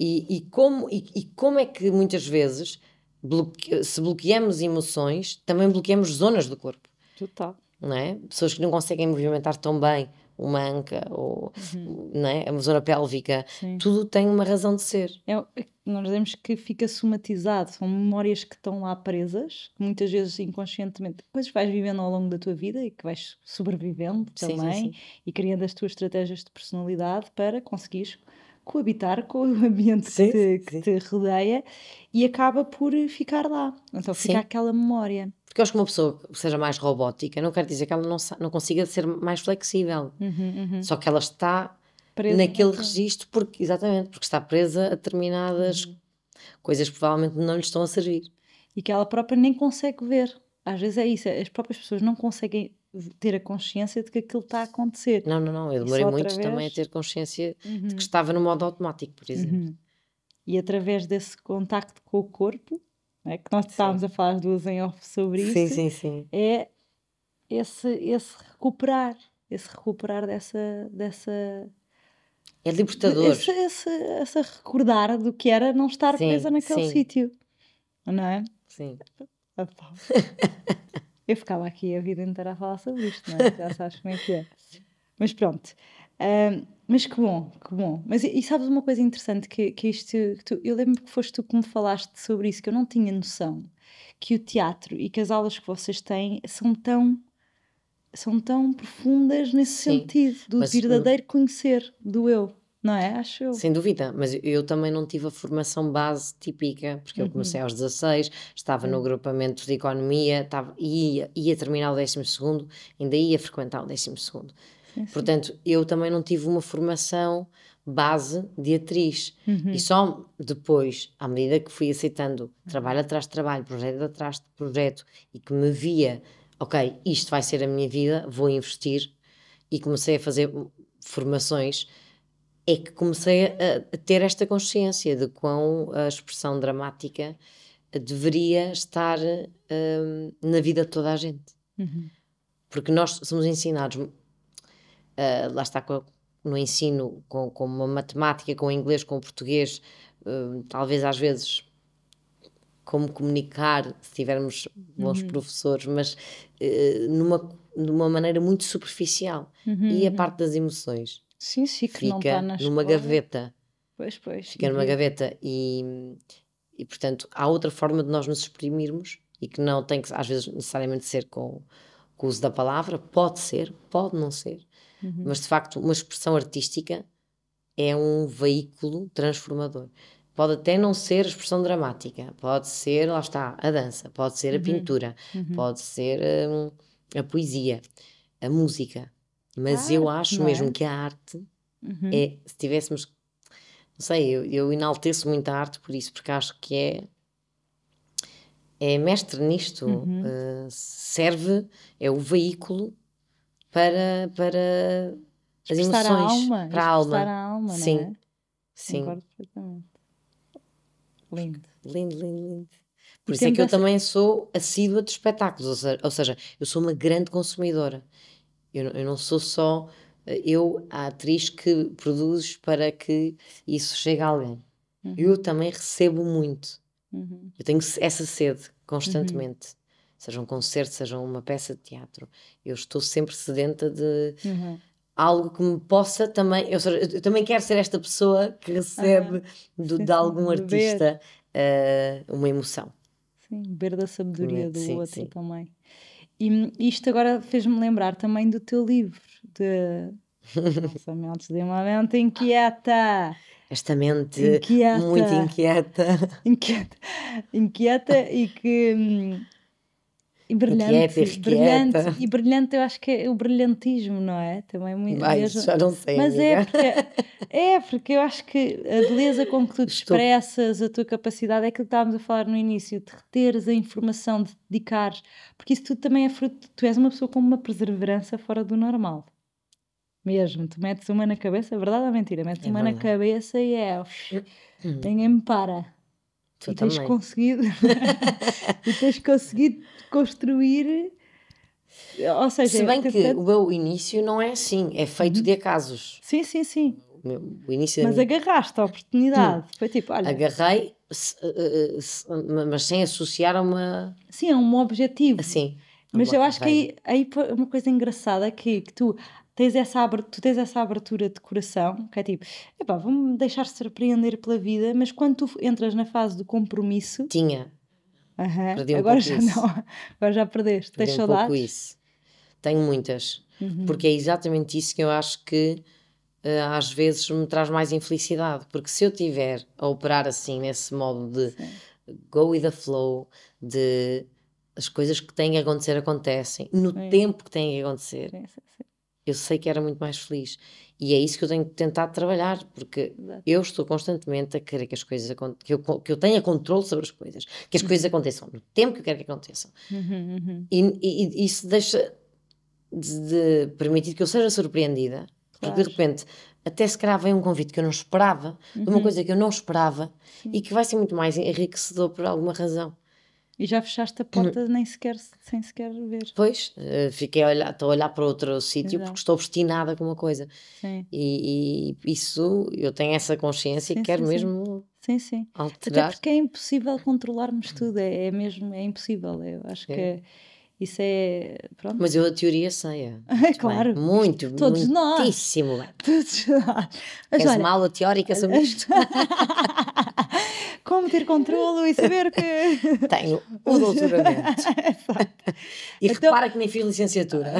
E, e como, e, e, como é que muitas vezes, bloque, se bloqueamos emoções, também bloqueamos zonas do corpo. Total. Não é? Pessoas que não conseguem movimentar tão bem, uma anca, ou uhum. né, a zona pélvica, Sim. tudo tem uma razão de ser. É, é nós dizemos que fica somatizado, são memórias que estão lá presas, muitas vezes inconscientemente, coisas que vais vivendo ao longo da tua vida e que vais sobrevivendo também sim, sim, sim. e criando as tuas estratégias de personalidade para conseguires coabitar com o ambiente sim, que, te, que te, rodeia e acaba por eh, ficar lá. Então fica sim. aquela memória. Porque eu acho que uma pessoa que seja mais robótica não quer dizer que ela não, não consiga ser mais flexível. Uhum, uhum. Só que ela está presa naquele uhum. registro, porque, exatamente, porque está presa a determinadas uhum. coisas que provavelmente não lhe estão a servir. E que ela própria nem consegue ver. Às vezes é isso, as próprias pessoas não conseguem ter a consciência de que aquilo está a acontecer. Não, não, não. Eu demorei muito vez... também a ter consciência uhum. de que uhum. estava no modo automático, por exemplo. Uhum. E através desse contacto com o corpo, né, que nós estávamos sim. a falar as duas em off sobre isso, sim, sim. é esse, esse recuperar, esse recuperar dessa. dessa é libertador. Esse, esse, esse recordar do que era não estar sim, presa naquele sítio. Não é? Sim. <laughs> <laughs> Eu ficava aqui a vida inteira a falar sobre isto, não é? Já sabes como é que é. Mas pronto. Um, mas que bom, que bom. Mas e, e sabes uma coisa interessante que, que isto. Que tu, eu lembro que foste tu que me falaste sobre isso, que eu não tinha noção que o teatro e que as aulas que vocês têm são tão são tão profundas nesse Sim, sentido do eh, verdadeiro conhecer do eu não é? Acho Sem dúvida, mas eu também não tive a formação base típica, porque eu comecei uhum. aos 16, estava uhum. no agrupamento de economia, estava, ia, ia terminar o 12, ainda ia frequentar o 12. Portanto, eu também não tive uma formação base de atriz. Uhum. E só depois, à medida que fui aceitando uhum. trabalho atrás de trabalho, projeto atrás de projeto, e que me via, ok, isto vai ser a minha vida, vou investir, e comecei a fazer formações é que comecei a, a ter esta consciência de quão a expressão dramática deveria estar um, na vida de toda a gente. Uhum. Porque nós somos ensinados, uh, lá está com, no ensino, com, com, uma matemática, com inglês, com português, uh, talvez às vezes como comunicar, se tivermos bons uhum. professores, mas uh, numa, de uma maneira muito superficial. Uhum. E a uhum. parte das emoções. Sim, sim, que não está na numa escola. gaveta. Pois, pois. Fica numa gaveta e, e, portanto, há outra forma de nós nos exprimirmos e que não tem que, às vezes, necessariamente ser com, com o uso da palavra. Pode ser, pode não ser. Uhum. Mas, de facto, uma expressão artística é um veículo transformador. Pode até não ser a expressão dramática, pode ser, lá está, a dança, pode ser a uhum. pintura, uhum. pode ser um, a poesia, a música. Mas ah, eu é? acho é? mesmo é? que a arte uhum. é, se tivéssemos, não sei, eu, eu enalteço muito a arte por isso, porque acho que é é mestre nisto, uhum. uh, serve, é o veículo para, para as emoções, a alma, para a alma. A alma sim, é? sim. Lindo. Lindo, lindo, lindo. Por e isso é que eu também sou assídua de espetáculos, ou seja, eu sou uma grande consumidora. Eu, eu não sou só eh, eu, a atriz que produz para que isso chegue a alguém. Uhum. Eu também recebo muito. Uhum. Eu tenho essa sede constantemente. Uhum. Seja um concerto, seja uma peça de teatro. Eu estou sempre sedenta de uhum. algo que me possa também. Eu, eu, também quero ser esta pessoa que recebe ah, do, de algum artista uh, uma emoção. Sim, ver da sabedoria do sim, outro sim. também. E isto agora fez-me lembrar também do teu livro de pensamentos <laughs> de uma Mente Inquieta. Esta mente inquieta. muito inquieta. Inquieta, inquieta e que hum, e é brilhante, brilhante e brilhante, eu acho que é o brilhantismo, não é? Também muito. Mas, já não sei. Mas é amiga. é porque, é porque eu acho que a beleza com que tu te expressas, a tua capacidade, é aquilo que estávamos a falar no início, de reteres a informação, de dedicares, porque isso tudo também é fruto. Tu és uma pessoa com uma perseverança fora do normal. Mesmo, tu metes uma na cabeça, é verdade ou mentira? Metes é uma verdade. na cabeça e é. Hum. Ninguém me para. Tu e também. tens conseguido <laughs> e tens conseguido construir ou seja, se bem é que portanto... o meu início não é assim, é feito uhum. de acasos. Sim, sim, sim. O, meu, o início mas minha... agarraste a oportunidade. Hum. Foi tipo, olha. Agarrei, eh, eh, eh, mas sem associar a uma. Sim, a um objetivo. sim Mas eu acho que aí, aí uma coisa engraçada que, que tu, tens essa tu tens essa abertura de coração, que é tipo, epá, vamos deixar surpreender pela vida, mas quando tu entras na fase do compromisso. Tinha. Uh -huh, um agora já isso. não, agora já perdeste. Perdi Tens um saudades? pouco isso. Tenho muitas, uhum. porque é exatamente isso que eu acho que uh, às vezes me traz mais infelicidade, porque se eu tiver a operar assim, nesse modo de Sim. go with the flow, de as coisas que têm que acontecer acontecem, no Sim. tempo que têm que acontecer. Sim, eu sei que era muito mais feliz. E é isso que eu tenho tentado trabalhar, porque eu estou constantemente a querer que as coisas que eu, que eu tenha controle sobre as coisas, que as coisas uhum. aconteçam no tempo que eu quero que aconteçam. Uhum, uhum. E, e, isso deixa de, de, permitir que eu seja surpreendida, claro. porque de repente até se calhar vem um convite que eu não esperava, uhum. de uma coisa que eu não esperava e que vai ser muito mais enriquecedor por alguma razão. E já fechaste a hum. porta nem sequer, sem sequer ver. Pois, eh, fiquei a olhar, estou a olhar para outro sítio porque estou obstinada com uma coisa. Sim. E, e isso, eu tenho essa consciência sim, e quero sim, mesmo sim. Sim, alterar. Até porque é impossível controlarmos tudo, é, é mesmo, é impossível. Eu acho é. que isso é. Pronto. Mas eu a teoria sei. É, <laughs> é claro. Bem. Muito, Todos muitíssimo nós. <laughs> Todos nós. És uma aula teórica sobre <laughs> isto como ter controlo e saber que. <laughs> Tenho o doutoramento. <laughs> e então... repara que nem fiz licenciatura.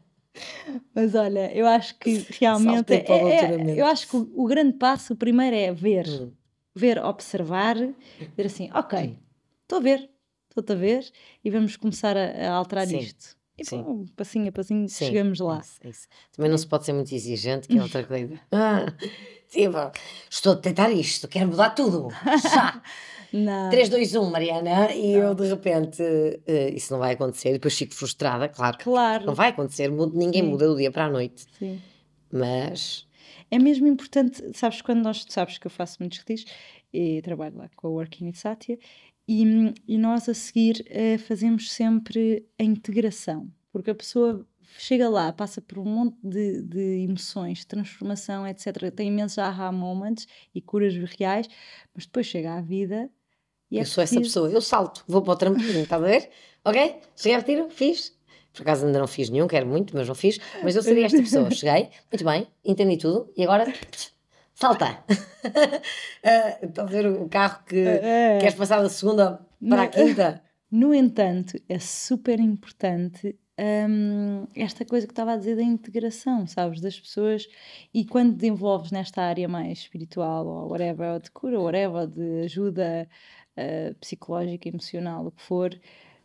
<laughs> Mas olha, eu acho que realmente. É, é, é eu acho que o, o, grande passo, o primeiro é ver, hum. ver, observar, ver assim: ok, estou a ver, estou a ver, e vamos começar a, a alterar Sim. isto. E Sim. Pô, passinho a passinho Sim. chegamos lá. Isso, isso. Também não se pode ser muito exigente, que é outra coisa. Ah, Estou a tentar isto, quero mudar tudo. Já. <laughs> Não. 3, 2, 1, Mariana, e não. eu de repente, uh, isso não vai acontecer, depois fico frustrada, claro. Claro. Não vai acontecer, ninguém Sim. muda do dia para a noite. Sim. Mas. É mesmo importante, sabes, quando nós, sabes que eu faço muitos retiros, e trabalho lá com a Working with Satya, e, e nós a seguir uh, fazemos sempre a integração, porque a pessoa chega lá, passa por um monte de, de emoções, transformação, etc. Tem imensos aha moments e curas reais, mas depois chega à vida e é Eu sou preciso... essa pessoa, eu salto, vou para o trampolim, está a ver? Ok? Cheguei a retiro, fiz. Por acaso ainda não fiz nenhum, quero muito, mas não fiz. Mas eu seria esta pessoa. <laughs> Cheguei, muito bem, entendi tudo e agora salta. <laughs> Ah, estás a ver o carro que ah, ah. queres passar da segunda para a quinta? No entanto, é super importante um, esta coisa que estava a dizer da integração, sabes, das pessoas e quando desenvolves nesta área mais espiritual ou whatever, ou de cura, ou whatever, ou de ajuda uh, psicológica, emocional, o que for,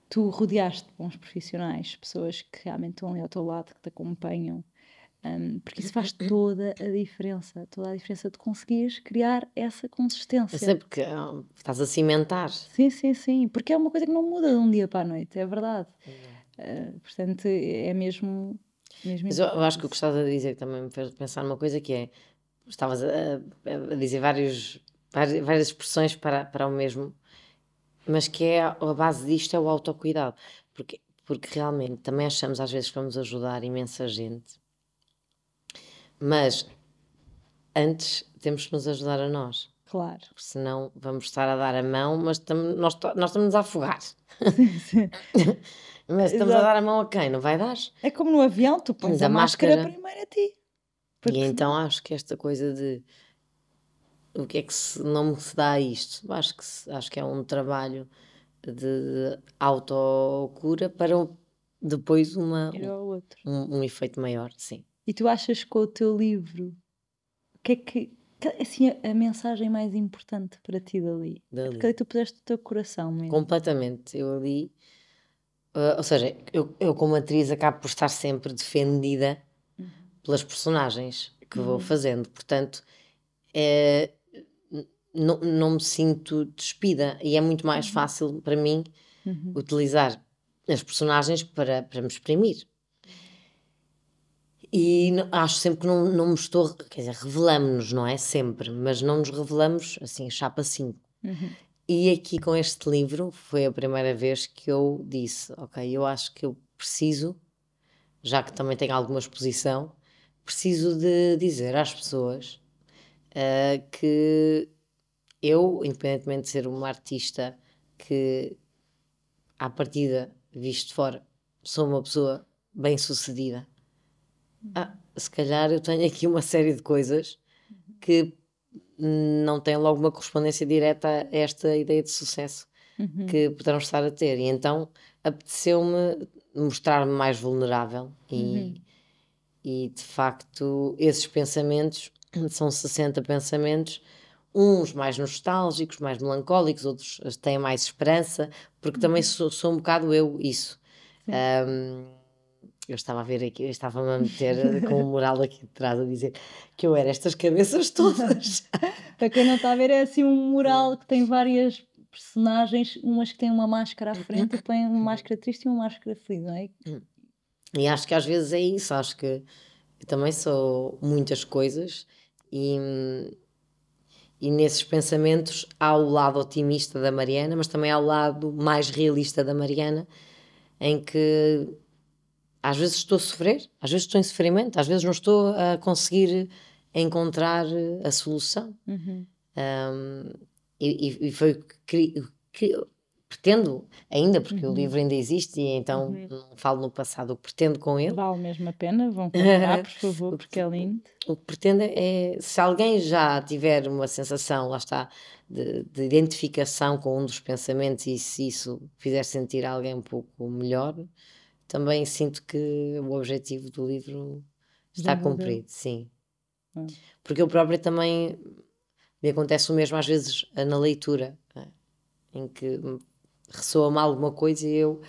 tu rodeaste de bons profissionais, pessoas que realmente estão ali ao teu lado, que te acompanham, um, porque isso faz toda a diferença, toda a diferença de conseguires criar essa consistência. Eu sempre porque ah, estás a cimentar. Sim, sim, sim, porque é uma coisa que não muda de um dia para a noite, é verdade. Eh, portanto, é mesmo. mesmo Mas eu, eu, acho que o que estás a dizer também me fez pensar numa coisa que é: estavas a, a dizer vários, várias, expressões para, para o mesmo, mas que é a base disto é o autocuidado. Porque, porque realmente também achamos às vezes que vamos ajudar imensa gente, mas antes temos que nos ajudar a nós. Claro. Porque senão vamos estar a dar a mão, mas tam, nós, nós estamos a afogar. Sim, sim. <laughs> Mas estamos Exato. a dar a mão a quem? Não vai dar? É como no avião, tu pões a, a, máscara, máscara primeiro a ti. Porque... E então acho que esta coisa de o que é que se, não me se dá a isto? Acho que, acho que é um trabalho de autocura para depois uma, um, um, efeito maior, sim. E tu achas que com o teu livro, o que é que, assim, a, a mensagem mais importante para ti dali? dali. Porque ali tu puseste o teu coração mesmo. Completamente. Eu ali Uh, ou seja, eu, eu como atriz acabo por estar sempre defendida uhum. pelas personagens que uhum. vou fazendo, portanto é, não, não me sinto despida e é muito mais uhum. fácil para mim uhum. utilizar as personagens para, para me exprimir. E acho sempre que não, não me estou, quer dizer, revelamos-nos, não é? Sempre, mas não nos revelamos assim, chapa 5. Uhum. E aqui com este livro foi a primeira vez que eu disse: Ok, eu acho que eu preciso, já que também tenho alguma exposição, preciso de dizer às pessoas uh, que eu, independentemente de ser uma artista que, à partida, visto fora, sou uma pessoa bem sucedida, ah, se calhar eu tenho aqui uma série de coisas uhum. que não tem logo uma correspondência direta a esta ideia de sucesso uhum. que poderão estar a ter. E então apeteceu-me mostrar-me mais vulnerável e, uhum. e de facto esses pensamentos <clears throat> são 60 pensamentos uns mais nostálgicos, mais melancólicos, outros têm mais esperança, porque também uhum. sou, sou um bocado eu isso. Um, eu estava a ver aqui, eu estava-me a meter com o moral aqui de trás a dizer que eu era estas cabeças <laughs> todas. Para quem não está a ver, é assim um mural que tem várias personagens, umas que têm uma máscara à uhum. frente e põem uma uhum. máscara triste e uma máscara feliz, não é? Uhum. E acho que às vezes é isso, acho que eu também sou muitas coisas e, e nesses pensamentos há o lado otimista da Mariana, mas também há o lado mais realista da Mariana, em que às vezes estou a sofrer, às vezes estou em sofrimento, às vezes não estou a conseguir encontrar eh, a solução. Uhum. Um, e, e, foi que, que, pretendo ainda, porque uhum. o livro ainda existe e então uhum. não falo no passado, o que pretendo com ele. Vale mesmo a pena, vão comprar, por <laughs> favor, porque é lindo. O que pretendo é, se alguém já tiver uma sensação, lá está, de, de identificação com um dos pensamentos e se isso fizer sentir alguém um pouco melhor, também sinto que o objetivo do livro está cumprido, sim. É. Porque eu própria também me acontece o mesmo às vezes na leitura, é? em que ressoa mal alguma coisa e eu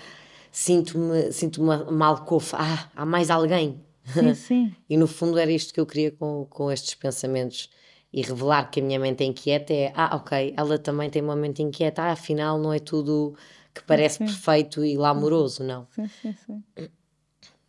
sinto-me sinto mal cofa. Ah, há mais alguém. Sim, <laughs> sim. e no fundo era isto que eu queria com, com estes pensamentos e revelar que a minha mente é inquieta é ah, ok, ela também tem uma mente inquieta, ah, afinal não é tudo que parece sim. perfeito e lamoroso, não. Sim, sim, sim.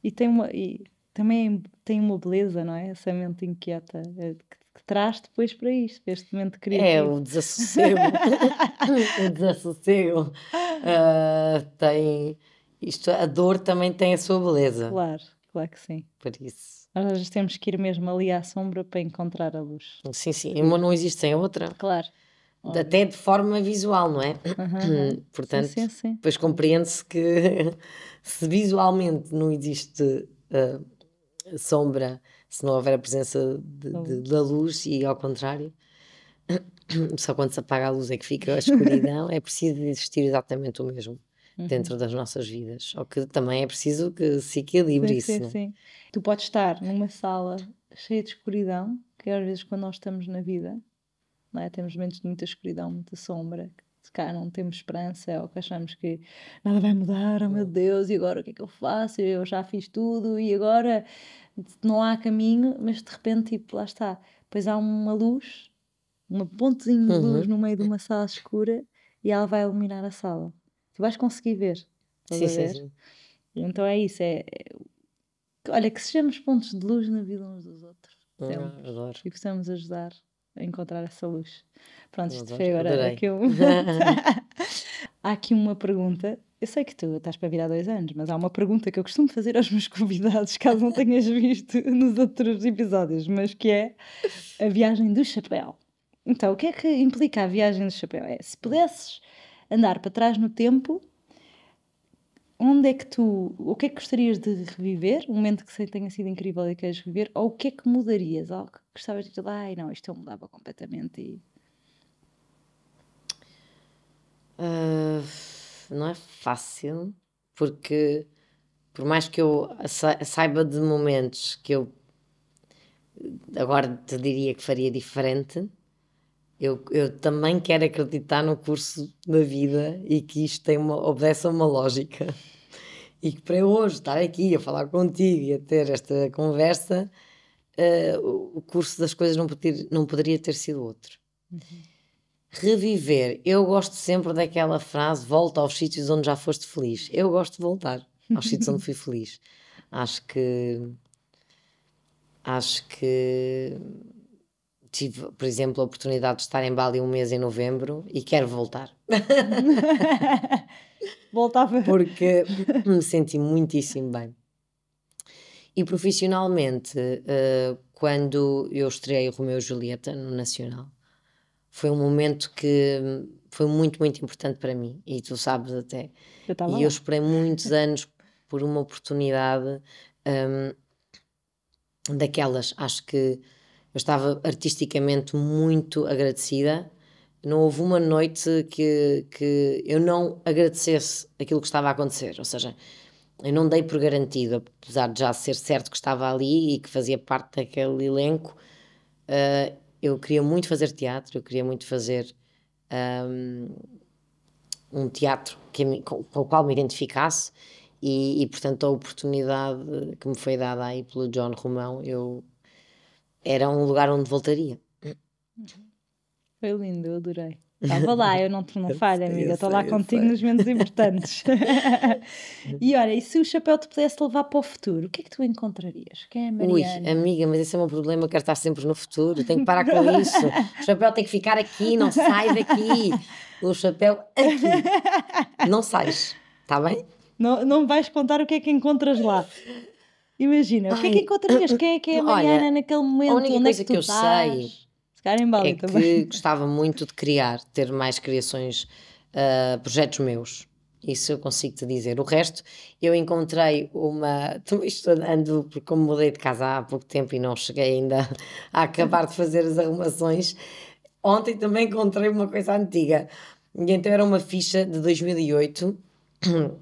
E tem uma. E também tem uma beleza, não é? Essa mente inquieta é, que, que, traz depois para isto, para este momento é, criativo. É, o desassossego. <laughs> o desassossego uh, tem. Isto, a dor também tem a sua beleza. Claro, claro que sim. Por isso. Nós temos que ir mesmo ali à sombra para encontrar a luz. Sim, sim. Uma não existe sem a outra. Claro. Até de forma visual, não é? Uhum. Portanto, sim, sim, sim. depois compreende-se que <laughs> se visualmente não existe uh, sombra, se não houver a presença de, de, da luz e ao contrário, <coughs> só quando se apaga a luz é que fica a escuridão, é preciso existir exatamente o mesmo uhum. dentro das nossas vidas. Só que também é preciso que se equilibre isso. Sim, é? sim. Tu podes estar numa sala cheia de escuridão, que às vezes quando nós estamos na vida não é? Temos momentos de muita escuridão, muita sombra, se cá não temos esperança é ou que achamos que nada vai mudar, oh meu Deus, e agora o que é que eu faço? Eu já fiz tudo e agora não há caminho, mas de repente, tipo, lá está. Pois há uma luz, uma pontezinha de luz uhum. no meio de uma sala escura e ela vai iluminar a sala. Tu vais conseguir ver. Sim, sim, sim, Então é isso, é, é Olha, que sejamos pontos de luz na vida uns dos outros. Ah, adoro. E possamos ajudar encontrar essa luz. Pronto, isto foi agora aqui um... <laughs> <laughs> Há aqui uma pergunta. Eu sei que tu estás para vir há dois anos, mas há uma pergunta que eu costumo fazer aos meus <laughs> convidados, caso não tenhas visto nos outros episódios, mas que é a viagem do chapéu. Então, o que é que implica a viagem do chapéu? É, se pudesses andar para trás no tempo onde é que tu, o que é que gostarias de reviver, um momento que tenha sido incrível e queres reviver, ou o que é que mudarias, algo que gostavas de dizer, ai não, isto eu mudava completamente e... Uh, não é fácil, porque por mais que eu saiba de momentos que eu agora te diria que faria diferente, eu, eu também quero acreditar no curso da vida e que isto tem uma, obedece a uma lógica. E que para eu hoje estar aqui a falar contigo e a ter esta conversa, uh, o curso das coisas não, poder, não poderia ter sido outro. Uhum. Reviver. Eu gosto sempre daquela frase: volta aos sítios onde já foste feliz. Eu gosto de voltar aos sítios onde fui feliz. Acho que. Acho que tive, por exemplo, a oportunidade de estar em Bali um mês em novembro e quero voltar. <laughs> Voltava. Porque me senti muitíssimo bem. E profissionalmente, eh, quando eu estreiei o Romeu e Julieta no Nacional, foi um momento que foi muito, muito importante para mim. E tu sabes até. Eu e lá. eu esperei muitos <laughs> anos por uma oportunidade um, ehm, daquelas. Acho que eu estava artisticamente muito agradecida. Não houve uma noite que, que eu não agradecesse aquilo que estava a acontecer, ou seja, eu não dei por garantido, apesar de já ser certo que estava ali e que fazia parte daquele elenco, uh, eu queria muito fazer teatro, eu queria muito fazer um, ehm, um teatro que, com, com, o qual me identificasse e, e, portanto, a oportunidade que me foi dada aí pelo John Romão, eu era um lugar onde voltaria. Foi lindo, eu adorei. Estava lá, eu não, não <laughs> falho, amiga. Estou lá contigo sei. nos menos importantes. <laughs> e olha, e se o chapéu te pudesse levar para o futuro, o que é que tu encontrarias? Quem é a Mariana? Ui, amiga, mas esse é o meu problema. Eu quero estar sempre no futuro. Tenho que parar com <laughs> isso. O chapéu tem que ficar aqui, não sai daqui. O chapéu aqui. Não sais, está bem? Não, não vais contar o que é que encontras lá. Imagina, Ai. o que é que encontrarias? Ah, ah, Quem é que é a Mariana Olha, naquele momento? A única Onde é coisa é que, que eu sei Se calhar em Bali é também. que <laughs> gostava muito de criar, ter mais criações, uh, projetos meus. Isso eu consigo te dizer. O resto, eu encontrei uma. <laughs> estou ando, porque como mudei de casa há pouco tempo e não cheguei ainda a acabar de fazer as arrumações, ontem também encontrei uma coisa antiga. E então era uma ficha de 2008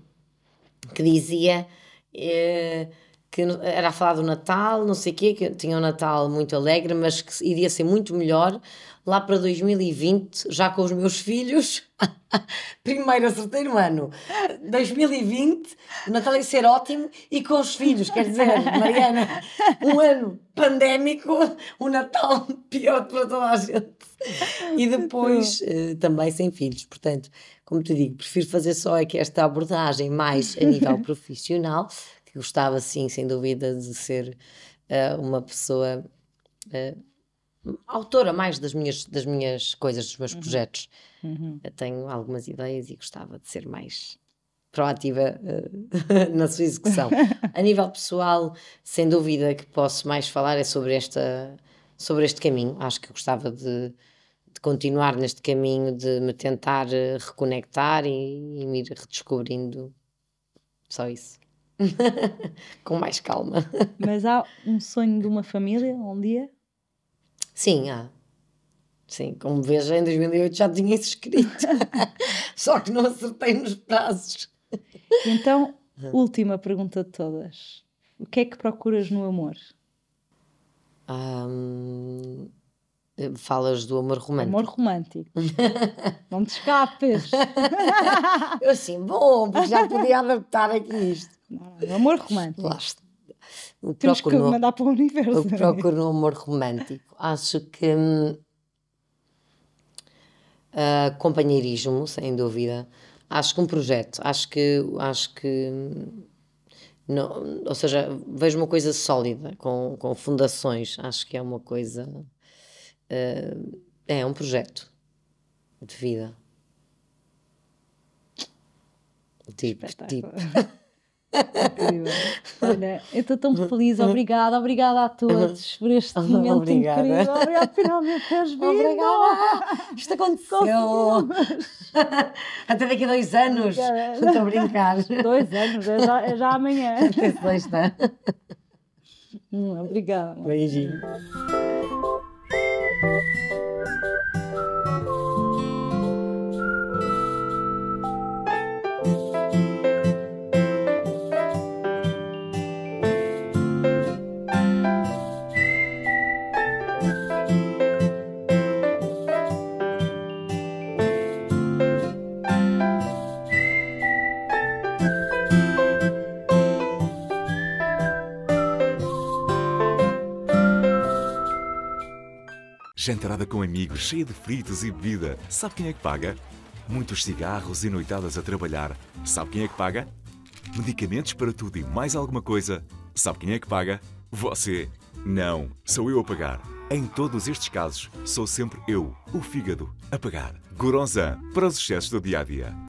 <clears throat> que dizia. Eh, que era a falar do Natal, não sei o quê, que tinha um Natal muito alegre, mas que iria ser muito melhor lá para 2020, já com os meus filhos. <laughs> Primeiro acertei no ano. 2020, o Natal ia ser ótimo e com os filhos, quer dizer, Mariana, um ano pandémico, o um Natal pior para toda a gente. E depois eh, também sem filhos, portanto, como te digo, prefiro fazer só aqui é esta abordagem mais a nível <laughs> profissional, gostava, sim, sem dúvida, de ser uh, uma pessoa uh, autora mais das minhas, das minhas coisas, dos meus uhum. projetos. Uhum. tenho algumas ideias e gostava de ser mais proativa uh, <laughs> na sua execução. <laughs> A nível pessoal, sem dúvida que posso mais falar é sobre, esta, sobre este caminho. Acho que gostava de, de continuar neste caminho, de me tentar reconectar e, e me ir redescobrindo. Só isso. <laughs> com mais calma. Mas há um sonho de uma família um dia? Sim, há. Sim, como vejo, em 2008 já tinha isso escrito, <laughs> só que não acertei nos prazos. Então, última pergunta de todas: o que é que procuras no amor? Um, Falas do amor romântico. Amor romântico. <laughs> não te escapes. <laughs> eu assim, bom, porque já podia adaptar aqui isto. Não, é amor romântico. Lá O Temos procuro, mandar para o universo. Eu é? procuro um amor romântico. Acho que uh, companheirismo, sem dúvida. Acho que um projeto. Acho que. Acho que hum, não, ou seja, vejo uma coisa sólida, com, com fundações. Acho que é uma coisa. Uh, é um projeto de vida. Tipo, tipo. Olha, eu estou tão feliz. Obrigada, obrigada a todos por este momento obrigada. incrível. Obrigada, finalmente teres vindo. Obrigada. Isto aconteceu. Até daqui a dois anos. Obrigada. Estou a brincar. Dois anos, é já, é já amanhã. Até sexta. Hum, obrigada. Beijinho. you. jantarada com amigos, cheia de fritos e bebida. Sabe quem é que paga? Muitos cigarros e noitadas a trabalhar. Sabe quem é que paga? Medicamentos para tudo e mais alguma coisa. Sabe quem é que paga? Você. Não, sou eu a pagar. Em todos estes casos, sou sempre eu, o fígado, a pagar. Goronzan, para os excessos do dia a dia.